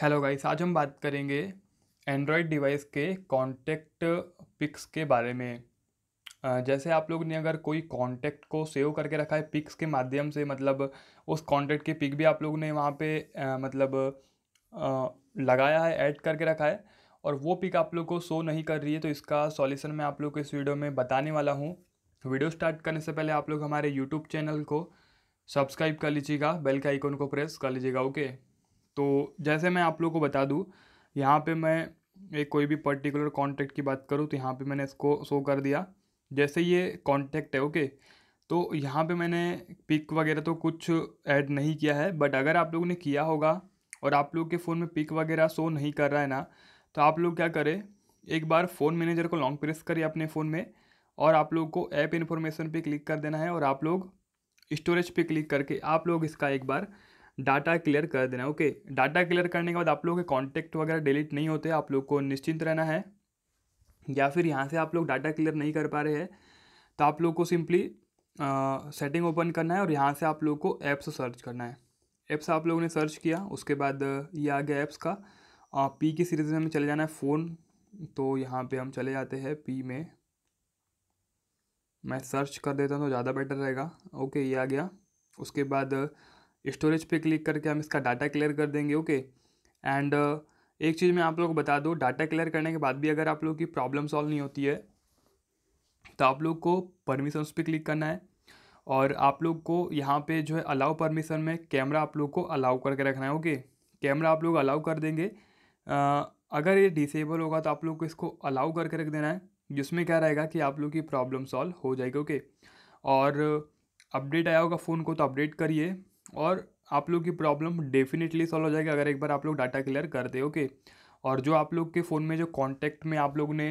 hello guys आज हम बात करेंगे एंड्रॉयड डिवाइस के कॉन्टैक्ट पिक्स के बारे में जैसे आप लोग ने अगर कोई कॉन्टेक्ट को सेव करके रखा है पिक्स के माध्यम से मतलब उस कॉन्टेक्ट के पिक भी आप लोग ने वहाँ पे मतलब लगाया है ऐड करके रखा है और वो पिक आप लोग को शो नहीं कर रही है तो इसका सॉल्यूशन मैं आप लोग को इस वीडियो में बताने वाला हूँ वीडियो स्टार्ट करने से पहले आप लोग हमारे यूट्यूब चैनल को सब्सक्राइब कर लीजिएगा बेल के आइकन को प्रेस कर लीजिएगा ओके तो जैसे मैं आप लोग को बता दूँ यहाँ पे मैं एक कोई भी पर्टिकुलर कॉन्टैक्ट की बात करूँ तो यहाँ पे मैंने इसको शो कर दिया जैसे ये कॉन्टैक्ट है ओके तो यहाँ पे मैंने पिक वगैरह तो कुछ ऐड नहीं किया है बट अगर आप लोगों ने किया होगा और आप लोग के फ़ोन में पिक वगैरह शो नहीं कर रहा है ना तो आप लोग क्या करें एक बार फ़ोन मैनेजर को लॉन्ग प्रेस करिए अपने फ़ोन में और आप लोग को ऐप इन्फॉर्मेशन पे क्लिक कर देना है और आप लोग स्टोरेज पे क्लिक करके आप लोग इसका एक बार डाटा क्लियर कर देना ओके डाटा क्लियर करने के बाद आप लोगों के कॉन्टैक्ट वगैरह डिलीट नहीं होते आप लोग को निश्चिंत रहना है या फिर यहाँ से आप लोग डाटा क्लियर नहीं कर पा रहे हैं तो आप लोग को सिंपली सेटिंग ओपन करना है और यहाँ से आप लोग को ऐप्स सर्च करना है ऐप्स आप लोगों ने सर्च किया उसके बाद ये आ गया ऐप्स का आ, पी की सीरीज में हमें चले जाना है फ़ोन तो यहाँ पे हम चले जाते हैं पी में मैं सर्च कर देता हूँ तो ज़्यादा बेटर रहेगा ओके ये आ गया उसके बाद स्टोरेज पे क्लिक करके हम इसका डाटा क्लियर कर देंगे ओके एंड एक चीज़ मैं आप लोग को बता दूँ डाटा क्लियर करने के बाद भी अगर आप लोग की प्रॉब्लम सॉल्व नहीं होती है तो आप लोग को परमिशन उस पर क्लिक करना है और आप लोग को यहाँ पे जो है अलाउ परमिशन में कैमरा आप लोग को अलाउ करके रखना है ओके कैमरा आप लोग अलाउ कर देंगे आ, अगर ये डिसेबल होगा तो आप लोग को इसको अलाउ करके रख देना है जिसमें क्या रहेगा कि आप लोग की प्रॉब्लम सॉल्व हो जाएगी ओके और अपडेट आया होगा फ़ोन को तो अपडेट करिए और आप लोग की प्रॉब्लम डेफिनेटली सॉल्व हो जाएगी अगर एक बार आप लोग डाटा क्लियर कर दे ओके और जो आप लोग के फ़ोन में जो कॉन्टैक्ट में आप लोग ने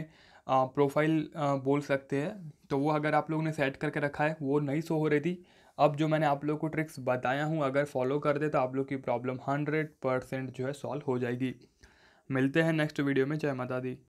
प्रोफाइल बोल सकते हैं तो वो अगर आप लोग ने सेट करके रखा है वो नहीं सो हो रही थी अब जो मैंने आप लोग को ट्रिक्स बताया हूँ अगर फॉलो कर दे तो आप लोग की प्रॉब्लम हंड्रेड परसेंट जो है सॉल्व हो जाएगी मिलते हैं नेक्स्ट वीडियो में जय माता दी